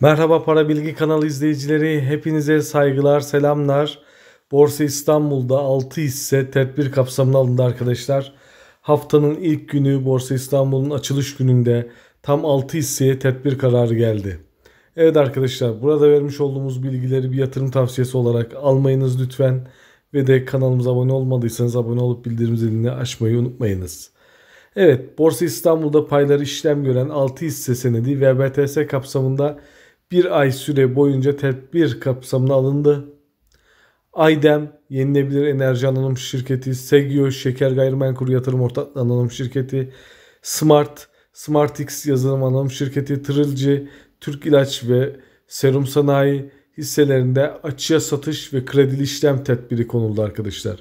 Merhaba Para Bilgi kanalı izleyicileri. Hepinize saygılar, selamlar. Borsa İstanbul'da 6 hisse tedbir kapsamına alındı arkadaşlar. Haftanın ilk günü Borsa İstanbul'un açılış gününde tam 6 hisseye tedbir kararı geldi. Evet arkadaşlar burada vermiş olduğumuz bilgileri bir yatırım tavsiyesi olarak almayınız lütfen. Ve de kanalımıza abone olmadıysanız abone olup bildirim zilini açmayı unutmayınız. Evet Borsa İstanbul'da payları işlem gören 6 hisse senedi VBTS kapsamında bir ay süre boyunca tedbir kapsamına alındı. Aydem, Yenilebilir Enerji Anonim Şirketi, Segio Şeker Gayrimenkul Yatırım Ortaklığı Anonim Şirketi, Smart, SmartX Yazılım Anonim Şirketi, Trilci, Türk İlaç ve Serum Sanayi hisselerinde açıya satış ve kredili işlem tedbiri konuldu arkadaşlar.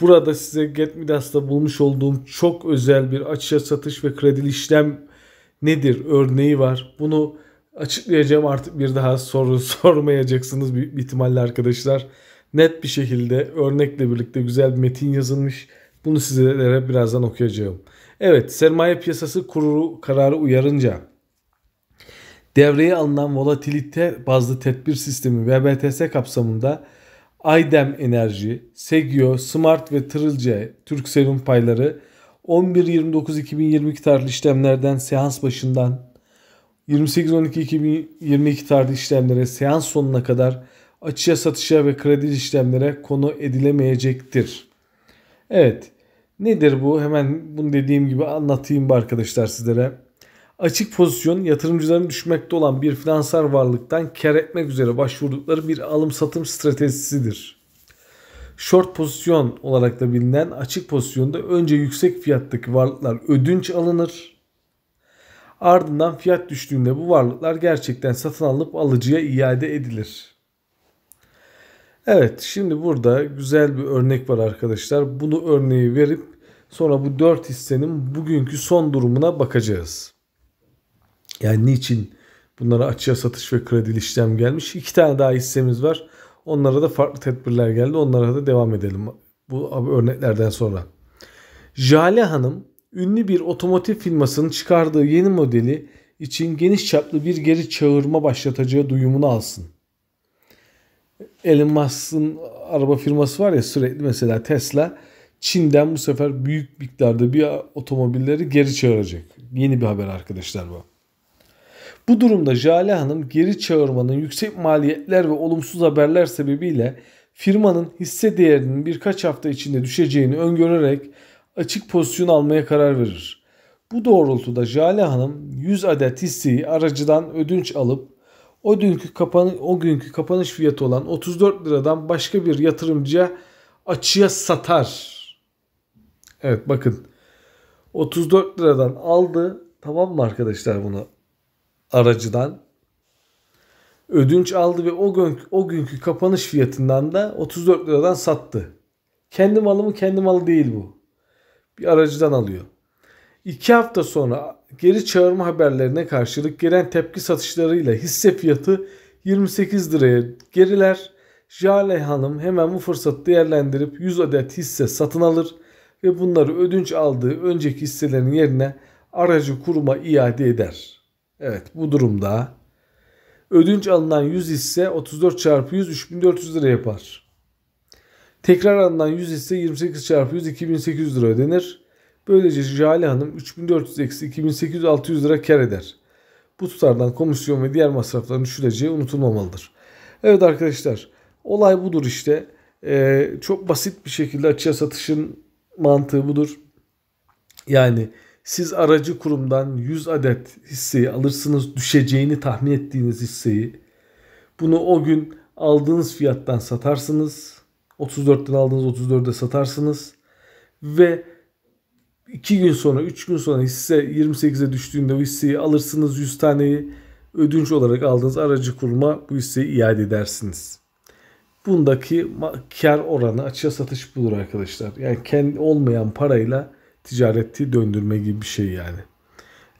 Burada size GetMidas'ta bulmuş olduğum çok özel bir açıya satış ve kredili işlem nedir örneği var. Bunu açıklayacağım artık bir daha soru sormayacaksınız büyük bir ihtimalle arkadaşlar. Net bir şekilde örnekle birlikte güzel bir metin yazılmış. Bunu sizlere birazdan okuyacağım. Evet sermaye piyasası kurulu kararı uyarınca devreye alınan volatilite bazlı tedbir sistemi VBTS kapsamında Aydem Enerji, Segio, Smart ve Tırılca Türk Serum payları 11.29.2022 tarihli işlemlerden seans başından 28-12 2022 tarihli işlemlere seans sonuna kadar açıya satışa ve kredi işlemlere konu edilemeyecektir. Evet nedir bu? Hemen bunu dediğim gibi anlatayım arkadaşlar sizlere. Açık pozisyon yatırımcıların düşmekte olan bir finansal varlıktan kar etmek üzere başvurdukları bir alım satım stratejisidir. Short pozisyon olarak da bilinen açık pozisyonda önce yüksek fiyattaki varlıklar ödünç alınır Ardından fiyat düştüğünde bu varlıklar gerçekten satın alınıp alıcıya iade edilir. Evet şimdi burada güzel bir örnek var arkadaşlar. Bunu örneği verip sonra bu 4 hissenin bugünkü son durumuna bakacağız. Yani niçin bunlara açığa satış ve kredi işlem gelmiş. İki tane daha hissemiz var. Onlara da farklı tedbirler geldi. Onlara da devam edelim bu örneklerden sonra. Jale Hanım ünlü bir otomotiv firmasının çıkardığı yeni modeli için geniş çaplı bir geri çağırma başlatacağı duyumunu alsın. Elon Musk'ın araba firması var ya sürekli mesela Tesla Çin'den bu sefer büyük miktarda bir otomobilleri geri çağıracak. Yeni bir haber arkadaşlar bu. Bu durumda Jale Hanım geri çağırmanın yüksek maliyetler ve olumsuz haberler sebebiyle firmanın hisse değerinin birkaç hafta içinde düşeceğini öngörerek açık pozisyon almaya karar verir. Bu doğrultuda Jale Hanım 100 adet hisseyi aracıdan ödünç alıp o dünkü kapan o günkü kapanış fiyatı olan 34 liradan başka bir yatırımcıya açıya satar. Evet bakın 34 liradan aldı tamam mı arkadaşlar bunu aracıdan ödünç aldı ve o gün o günkü kapanış fiyatından da 34 liradan sattı. Kendi malı mı kendi malı değil bu bir aracıdan alıyor. İki hafta sonra geri çağırma haberlerine karşılık gelen tepki satışlarıyla hisse fiyatı 28 liraya geriler. Jale Hanım hemen bu fırsatı değerlendirip 100 adet hisse satın alır ve bunları ödünç aldığı önceki hisselerin yerine aracı kuruma iade eder. Evet bu durumda ödünç alınan 100 hisse 34 çarpı 100 3400 lira yapar. Tekrar alınan 100 ise 28 çarpı 100 2800 lira ödenir. Böylece Jale Hanım 3400 eksi 2800 lira kar eder. Bu tutardan komisyon ve diğer masrafların düşüleceği unutulmamalıdır. Evet arkadaşlar olay budur işte. Ee, çok basit bir şekilde açığa satışın mantığı budur. Yani siz aracı kurumdan 100 adet hisseyi alırsınız düşeceğini tahmin ettiğiniz hisseyi. Bunu o gün aldığınız fiyattan satarsınız 34'ten aldığınız 34'e satarsınız. Ve 2 gün sonra 3 gün sonra hisse 28'e düştüğünde bu hisseyi alırsınız 100 taneyi ödünç olarak aldığınız aracı kuruma bu hisseyi iade edersiniz. Bundaki kar oranı açığa satış budur arkadaşlar. Yani kendi olmayan parayla ticareti döndürme gibi bir şey yani.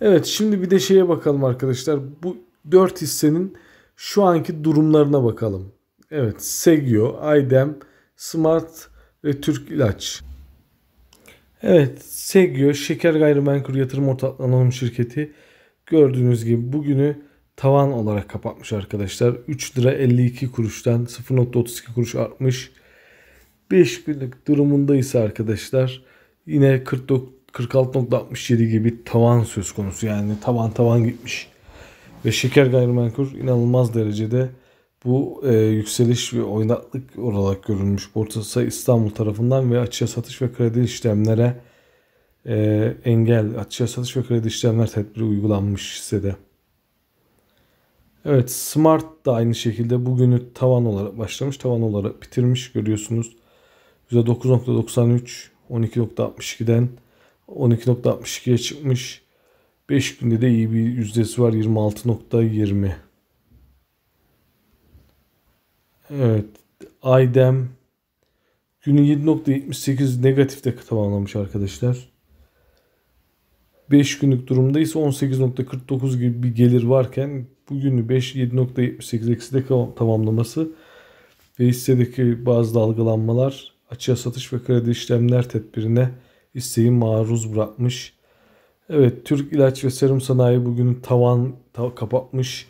Evet şimdi bir de şeye bakalım arkadaşlar. Bu 4 hissenin şu anki durumlarına bakalım. Evet Segio, Aydem, Smart ve Türk İlaç. Evet, Segyo Şeker Gayrimenkul Yatırım Ortaklığı Anonim Şirketi gördüğünüz gibi bugünü tavan olarak kapatmış arkadaşlar. 3 lira 52 kuruştan 0.32 kuruş artmış. 5 günlük durumunda ise arkadaşlar yine 46.67 gibi tavan söz konusu yani tavan tavan gitmiş. Ve şeker gayrimenkul inanılmaz derecede bu e, yükseliş ve oynaklık olarak görülmüş borsası İstanbul tarafından ve açığa satış ve kredi işlemlere e, engel, açığa satış ve kredi işlemler tedbiri uygulanmış hissede. Evet Smart da aynı şekilde bugünü tavan olarak başlamış, tavan olarak bitirmiş görüyorsunuz. %9.93, 12.62'den 12.62'ye çıkmış. 5 günde de iyi bir yüzdesi var 26.20. Evet. Aydem günü 7.78 negatifte tamamlamış arkadaşlar. 5 günlük durumda ise 18.49 gibi bir gelir varken bugünü 5 7.78 ekside tamamlaması ve hissedeki bazı dalgalanmalar açığa satış ve kredi işlemler tedbirine isteği maruz bırakmış. Evet Türk ilaç ve serum sanayi bugünü tavan ta kapatmış.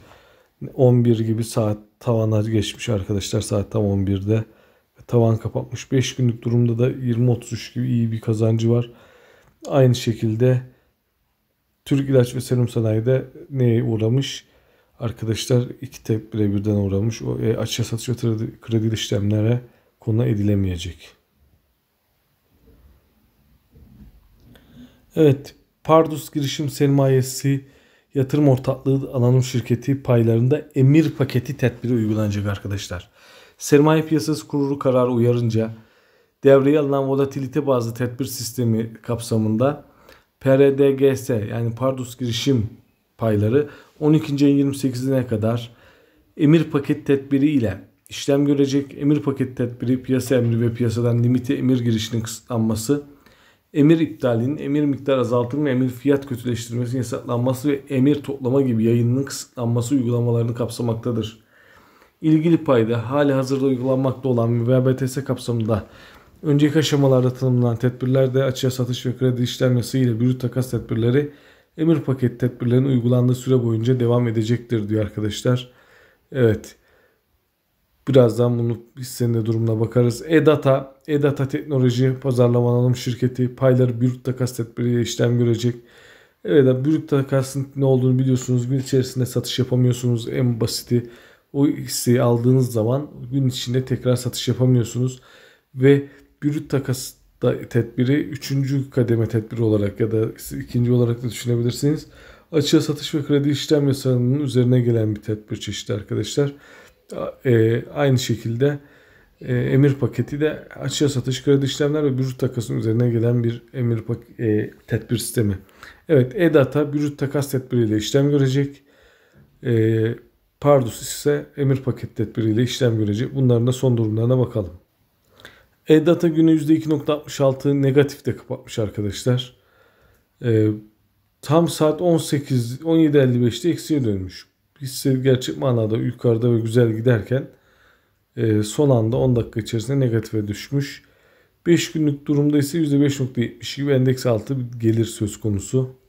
11 gibi saat tavana geçmiş arkadaşlar saat tam 11'de. Tavan kapatmış. 5 günlük durumda da 20-33 gibi iyi bir kazancı var. Aynı şekilde Türk İlaç ve Serum Sanayi'de neye uğramış? Arkadaşlar iki tepkire birden uğramış. O e, açığa satış ve kredi işlemlere konu edilemeyecek. Evet, Pardus girişim sermayesi yatırım ortaklığı alanım şirketi paylarında emir paketi tedbiri uygulanacak arkadaşlar. Sermaye piyasası kurulu kararı uyarınca devreye alınan volatilite bazlı tedbir sistemi kapsamında PRDGS yani Pardus girişim payları 12. ayın 28'ine kadar emir paket tedbiri ile işlem görecek emir paket tedbiri piyasa emri ve piyasadan limite emir girişinin kısıtlanması emir iptalinin, emir miktar azaltımı, emir fiyat kötüleştirmesinin yasaklanması ve emir toplama gibi yayınının kısıtlanması uygulamalarını kapsamaktadır. İlgili payda hali hazırda uygulanmakta olan MBTS kapsamında önceki aşamalarda tanımlanan tedbirlerde açığa satış ve kredi işlenmesi ile bürüt takas tedbirleri emir paket tedbirlerinin uygulandığı süre boyunca devam edecektir diyor arkadaşlar. Evet. Birazdan bunu biz senin de durumuna bakarız. E-Data, E-Data Teknoloji Pazarlama Anonim Şirketi payları bürüt takas tedbiriyle işlem görecek. Evet, bürüt takasın ne olduğunu biliyorsunuz. Gün içerisinde satış yapamıyorsunuz. En basiti o hisseyi aldığınız zaman gün içinde tekrar satış yapamıyorsunuz. Ve bürüt takas da tedbiri 3. kademe tedbiri olarak ya da ikinci olarak da düşünebilirsiniz. Açığa satış ve kredi işlem yasalarının üzerine gelen bir tedbir çeşidi arkadaşlar. E, aynı şekilde e, emir paketi de açığa satış, kredi işlemler ve bürüt takasın üzerine gelen bir emir pak e, tedbir sistemi. Evet E-Data bürüt takas tedbiriyle işlem görecek. E, Pardus ise emir paket tedbiriyle işlem görecek. Bunların da son durumlarına bakalım. E-Data günü %2.66 negatifte kapatmış arkadaşlar. E, tam saat 18 17.55'te eksiye dönmüş hisse gerçek manada yukarıda ve güzel giderken e, son anda 10 dakika içerisinde negatife düşmüş. 5 günlük durumda ise %5.72 gibi endeks altı gelir söz konusu.